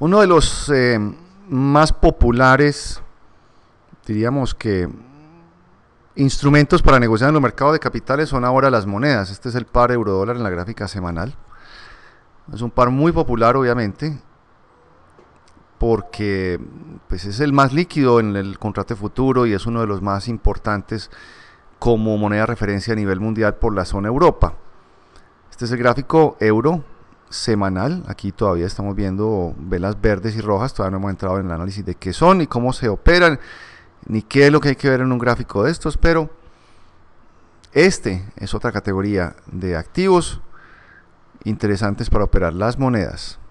Uno de los eh, más populares, diríamos que, instrumentos para negociar en los mercados de capitales son ahora las monedas. Este es el par euro dólar en la gráfica semanal. Es un par muy popular, obviamente, porque pues, es el más líquido en el contrato futuro y es uno de los más importantes como moneda de referencia a nivel mundial por la zona Europa. Este es el gráfico euro semanal. Aquí todavía estamos viendo velas verdes y rojas, todavía no hemos entrado en el análisis de qué son y cómo se operan, ni qué es lo que hay que ver en un gráfico de estos, pero este es otra categoría de activos interesantes para operar las monedas.